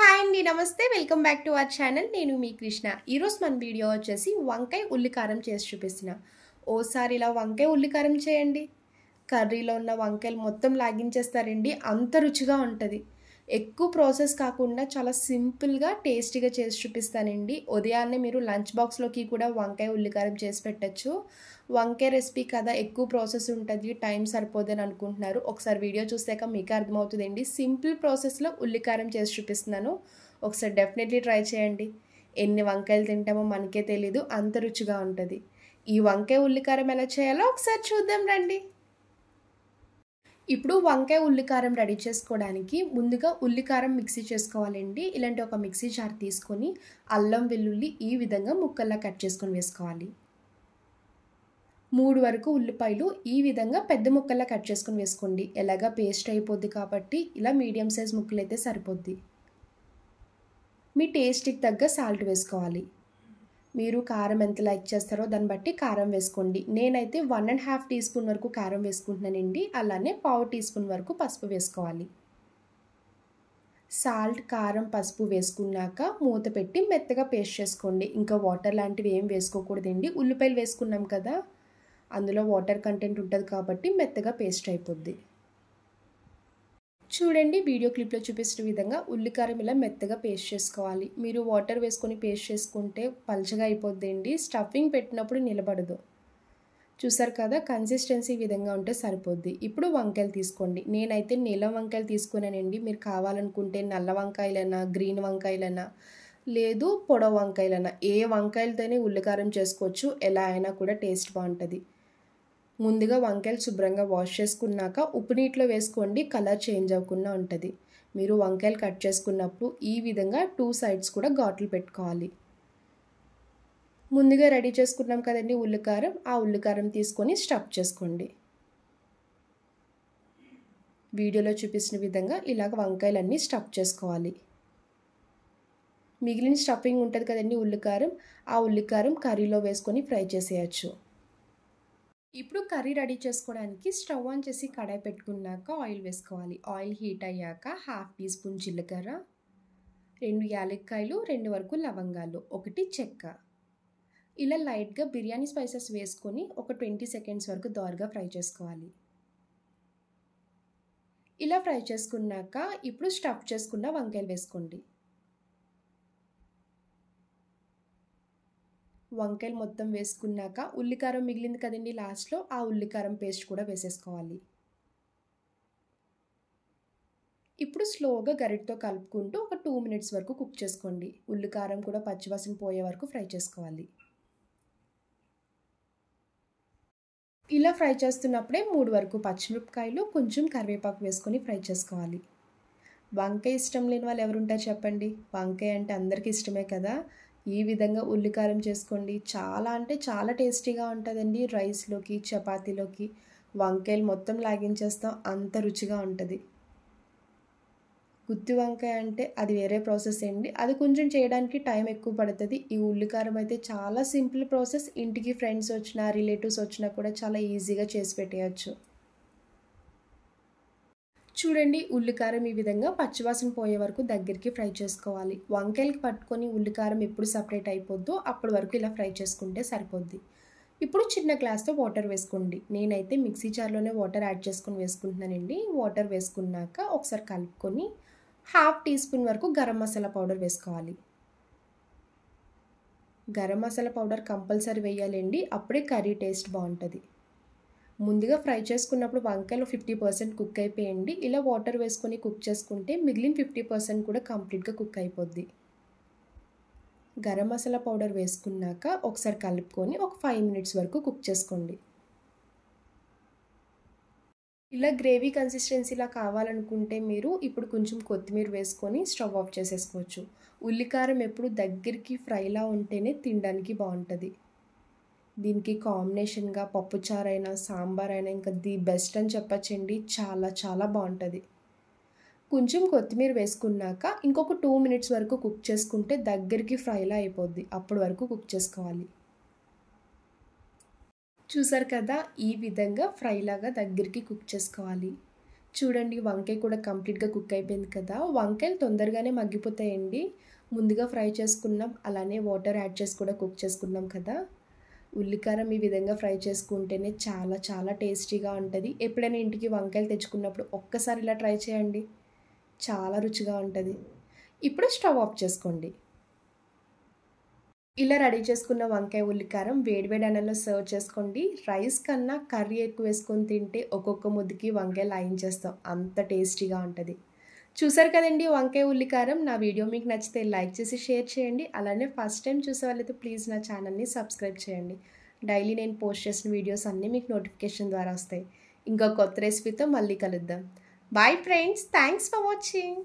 hi అండి namaste welcome back to our channel నేను మీ కృష్ణ ఈరోజు మన వీడియో వచ్చేసి వంకాయ ఉల్లికారం చేసి చూపిస్తున్నా ఓసారి ఇలా వంకాయ ఉల్లికారం చేయండి కర్రీలో ఉన్న వంకాయలు మొత్తం లాగించేస్తారండి అంత రుచిగా ఉంటుంది ఎక్కువ ప్రాసెస్ కాకుండా చాలా సింపుల్గా టేస్టీగా చేసి చూపిస్తానండి ఉదయాన్నే మీరు లంచ్ బాక్స్లోకి కూడా వంకాయ ఉల్లికారం చేసి పెట్టచ్చు వంకాయ రెసిపీ కదా ఎక్కువ ప్రాసెస్ ఉంటుంది టైం సరిపోదని అనుకుంటున్నారు ఒకసారి వీడియో చూసాక మీకు అర్థమవుతుందండి సింపుల్ ప్రాసెస్లో ఉల్లికారం చేసి చూపిస్తున్నాను ఒకసారి డెఫినెట్లీ ట్రై చేయండి ఎన్ని వంకాయలు తింటామో మనకే తెలీదు అంత రుచిగా ఉంటుంది ఈ వంకాయ ఉల్లికారం ఎలా చేయాలో ఒకసారి చూద్దాం రండి ఇప్పుడు వంకాయ ఉల్లికారం రెడీ చేసుకోవడానికి ముందుగా ఉల్లికారం మిక్సీ చేసుకోవాలండి ఇలాంటి ఒక మిక్సీ జార్ తీసుకొని అల్లం వెల్లుల్లి ఈ విధంగా ముక్కల్లా కట్ చేసుకొని వేసుకోవాలి మూడు వరకు ఉల్లిపాయలు ఈ విధంగా పెద్ద ముక్కల్లా కట్ చేసుకొని వేసుకోండి ఎలాగా పేస్ట్ అయిపోద్ది కాబట్టి ఇలా మీడియం సైజ్ ముక్కలు అయితే సరిపోద్ది మీ టేస్ట్కి తగ్గ సాల్ట్ వేసుకోవాలి మీరు కారం ఎంత లైక్ చేస్తారో దాన్ని బట్టి కారం వేసుకోండి నేనైతే one and half teaspoon వరకు కారం వేసుకుంటున్నానండి అలానే పావు టీ స్పూన్ వరకు పసుపు వేసుకోవాలి సాల్ట్ కారం పసుపు వేసుకున్నాక మూత పెట్టి మెత్తగా పేస్ట్ చేసుకోండి ఇంకా వాటర్ లాంటివి ఏం వేసుకోకూడదండి ఉల్లిపాయలు వేసుకున్నాం కదా అందులో వాటర్ కంటెంట్ ఉంటుంది కాబట్టి మెత్తగా పేస్ట్ అయిపోద్ది చూడండి వీడియో క్లిప్లో చూపించిన విధంగా ఉల్లికారం ఇలా మెత్తగా పేస్ట్ చేసుకోవాలి మీరు వాటర్ వేసుకొని పేస్ట్ చేసుకుంటే పల్చగా అయిపోద్దండి స్టఫింగ్ పెట్టినప్పుడు నిలబడదు చూసారు కదా కన్సిస్టెన్సీ విధంగా ఉంటే సరిపోద్ది ఇప్పుడు వంకాయలు తీసుకోండి నేనైతే నీలం వంకాయలు తీసుకున్నానండి మీరు కావాలనుకుంటే నల్ల వంకాయలైనా గ్రీన్ వంకాయలైనా లేదు పొడవ వంకాయలైనా ఏ వంకాయలతోనే ఉల్లికారం చేసుకోవచ్చు ఎలా అయినా కూడా టేస్ట్ బాగుంటుంది ముందుగా వంకాయలు శుభ్రంగా వాష్ చేసుకున్నాక ఉప్పు నీటిలో వేసుకోండి కలర్ చేంజ్ అవ్వకుండా ఉంటుంది మీరు వంకాయలు కట్ చేసుకున్నప్పుడు ఈ విధంగా టూ సైడ్స్ కూడా ఘాట్లు పెట్టుకోవాలి ముందుగా రెడీ చేసుకున్నాం కదండి ఉల్లికారం ఆ ఉల్లికారం తీసుకొని స్టఫ్ చేసుకోండి వీడియోలో చూపించిన విధంగా ఇలాగ వంకాయలన్నీ స్టఫ్ చేసుకోవాలి మిగిలిన స్టఫింగ్ ఉంటుంది కదండి ఉల్లికారం ఆ ఉల్లికారం కర్రీలో వేసుకొని ఫ్రై చేసేయచ్చు ఇప్పుడు కర్రీ రెడీ చేసుకోవడానికి స్టవ్ ఆన్ చేసి కడాయి పెట్టుకున్నాక ఆయిల్ వేసుకోవాలి ఆయిల్ హీట్ అయ్యాక హాఫ్ టీ స్పూన్ జీలకర్ర రెండు యాలక్కాయలు రెండు వరకు లవంగాలు ఒకటి చెక్క ఇలా లైట్గా బిర్యానీ స్పైసెస్ వేసుకొని ఒక ట్వంటీ సెకండ్స్ వరకు దోరగా ఫ్రై చేసుకోవాలి ఇలా ఫ్రై చేసుకున్నాక ఇప్పుడు స్టఫ్ చేసుకున్న వంకాయలు వేసుకోండి వంకాయలు మొత్తం వేసుకున్నాక ఉల్లికారం మిగిలింది కదండి లాస్ట్లో ఆ ఉల్లికారం పేస్ట్ కూడా వేసేసుకోవాలి ఇప్పుడు స్లోగా గరిటతో కలుపుకుంటూ ఒక టూ మినిట్స్ వరకు కుక్ చేసుకోండి ఉల్లికారం కూడా పచ్చివాసన పోయే వరకు ఫ్రై చేసుకోవాలి ఇలా ఫ్రై చేస్తున్నప్పుడే మూడు వరకు పచ్చిమిరపకాయలు కొంచెం కరివేపాకు వేసుకొని ఫ్రై చేసుకోవాలి వంకాయ ఇష్టం లేని వాళ్ళు ఎవరుంటారు చెప్పండి వంకాయ అంటే అందరికీ ఇష్టమే కదా ఈ విధంగా ఉల్లికారం చేసుకోండి చాలా అంటే చాలా టేస్టీగా ఉంటుందండి రైస్లోకి చపాతీలోకి వంకాయలు మొత్తం లాగించేస్తాం అంత రుచిగా ఉంటుంది గుత్తి వంకాయ అంటే అది వేరే ప్రాసెస్ అండి అది కొంచెం చేయడానికి టైం ఎక్కువ పడుతుంది ఈ ఉల్లికారం అయితే చాలా సింపుల్ ప్రాసెస్ ఇంటికి ఫ్రెండ్స్ వచ్చినా రిలేటివ్స్ వచ్చినా కూడా చాలా ఈజీగా చేసి పెట్టేయచ్చు చూడండి ఉల్లికారం ఈ విధంగా పచ్చివాసన పోయే వరకు దగ్గరికి ఫ్రై చేసుకోవాలి వంకాయలకి పట్టుకొని ఉల్లికారం ఎప్పుడు సపరేట్ అయిపోద్దో అప్పటి వరకు ఇలా ఫ్రై చేసుకుంటే సరిపోద్ది ఇప్పుడు చిన్న గ్లాస్తో వాటర్ వేసుకోండి నేనైతే మిక్సీ జార్లోనే వాటర్ యాడ్ చేసుకుని వేసుకుంటున్నానండి వాటర్ వేసుకున్నాక ఒకసారి కలుపుకొని హాఫ్ టీ స్పూన్ వరకు గరం మసాలా పౌడర్ వేసుకోవాలి గరం మసాలా పౌడర్ కంపల్సరీ వేయాలండి అప్పుడే కర్రీ టేస్ట్ బాగుంటుంది ముందుగా ఫ్రై చేసుకున్నప్పుడు వంకాయలు ఫిఫ్టీ పర్సెంట్ కుక్ అయిపోయండి ఇలా వాటర్ వేసుకొని కుక్ చేసుకుంటే మిగిలిన ఫిఫ్టీ పర్సెంట్ కూడా కంప్లీట్గా కుక్ అయిపోద్ది గరం మసాలా పౌడర్ వేసుకున్నాక ఒకసారి కలుపుకొని ఒక ఫైవ్ మినిట్స్ వరకు కుక్ చేసుకోండి ఇలా గ్రేవీ కన్సిస్టెన్సీలా కావాలనుకుంటే మీరు ఇప్పుడు కొంచెం కొత్తిమీర వేసుకొని స్టవ్ ఆఫ్ చేసేసుకోవచ్చు ఉల్లికారం ఎప్పుడు దగ్గరికి ఫ్రైలా ఉంటేనే తినడానికి బాగుంటుంది దీనికి కాంబినేషన్గా పప్పుచారు అయినా సాంబార్ అయినా ఇంకా ది బెస్ట్ అని చెప్పచ్చండి చాలా చాలా బాగుంటుంది కొంచెం కొత్తిమీర వేసుకున్నాక ఇంకొక టూ మినిట్స్ వరకు కుక్ చేసుకుంటే దగ్గరికి ఫ్రైలా అయిపోద్ది అప్పటి వరకు కుక్ చేసుకోవాలి చూసారు కదా ఈ విధంగా ఫ్రైలాగా దగ్గరికి కుక్ చేసుకోవాలి చూడండి వంకాయ కూడా కంప్లీట్గా కుక్ అయిపోయింది కదా వంకాయలు తొందరగానే మగ్గిపోతాయండి ముందుగా ఫ్రై చేసుకున్నాం అలానే వాటర్ యాడ్ చేసి కూడా కుక్ చేసుకున్నాం కదా ఉల్లికారం ఈ విధంగా ఫ్రై చేసుకుంటేనే చాలా చాలా టేస్టీగా ఉంటుంది ఎప్పుడైనా ఇంటికి వంకాయలు తెచ్చుకున్నప్పుడు ఒక్కసారి ఇలా ట్రై చేయండి చాలా రుచిగా ఉంటుంది ఇప్పుడు స్టవ్ ఆఫ్ చేసుకోండి ఇలా రెడీ చేసుకున్న వంకాయ ఉల్లికారం వేడివేడి అన్నంలో సర్వ్ చేసుకోండి రైస్ కన్నా కర్రీ ఎక్కువ వేసుకొని తింటే ఒక్కొక్క ముద్దుకి వంకాయ లైన్ చేస్తాం అంత టేస్టీగా ఉంటుంది చూసారు కదండి వంకాయ ఉల్లికారం నా వీడియో మీకు నచ్చితే లైక్ చేసి షేర్ చేయండి అలానే ఫస్ట్ టైం చూసే వాళ్ళైతే ప్లీజ్ నా ఛానల్ని సబ్స్క్రైబ్ చేయండి డైలీ నేను పోస్ట్ చేసిన వీడియోస్ అన్నీ మీకు నోటిఫికేషన్ ద్వారా వస్తాయి ఇంకా కొత్త రెసిపీతో మళ్ళీ కలుద్దాం bye friends thanks for watching